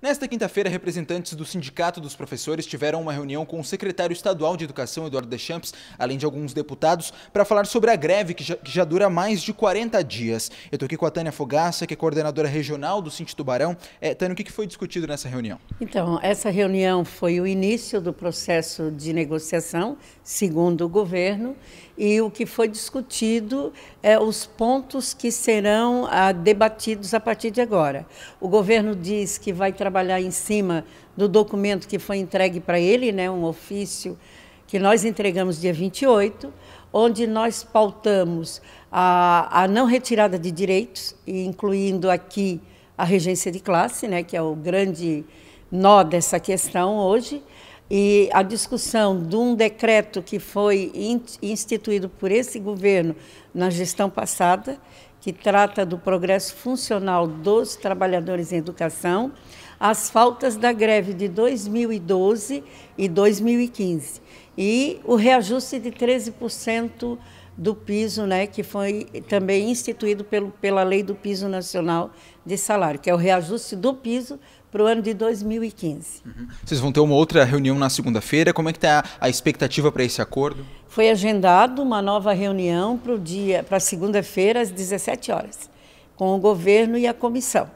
Nesta quinta-feira, representantes do Sindicato dos Professores tiveram uma reunião com o secretário estadual de Educação, Eduardo Deschamps, além de alguns deputados, para falar sobre a greve que já, que já dura mais de 40 dias. Eu estou aqui com a Tânia Fogaça, que é coordenadora regional do Sinti Tubarão. É, Tânia, o que foi discutido nessa reunião? Então, essa reunião foi o início do processo de negociação, segundo o governo, e o que foi discutido é os pontos que serão ah, debatidos a partir de agora. O governo diz que vai trabalhar trabalhar em cima do documento que foi entregue para ele, né, um ofício que nós entregamos dia 28, onde nós pautamos a, a não retirada de direitos, incluindo aqui a regência de classe, né, que é o grande nó dessa questão hoje, e a discussão de um decreto que foi instituído por esse governo na gestão passada, que trata do progresso funcional dos trabalhadores em educação, as faltas da greve de 2012 e 2015 e o reajuste de 13% do piso, né, que foi também instituído pelo, pela lei do piso nacional de salário, que é o reajuste do piso para o ano de 2015. Uhum. Vocês vão ter uma outra reunião na segunda-feira. Como é que está a expectativa para esse acordo? Foi agendado uma nova reunião para o dia, para segunda-feira às 17 horas, com o governo e a comissão.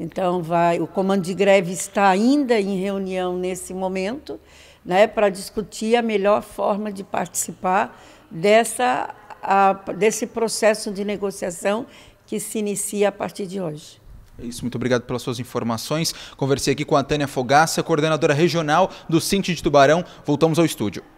Então vai, o comando de greve está ainda em reunião nesse momento, né, para discutir a melhor forma de participar dessa a, desse processo de negociação que se inicia a partir de hoje. É isso, muito obrigado pelas suas informações. Conversei aqui com a Tânia Fogaça, coordenadora regional do Cinti de Tubarão. Voltamos ao estúdio.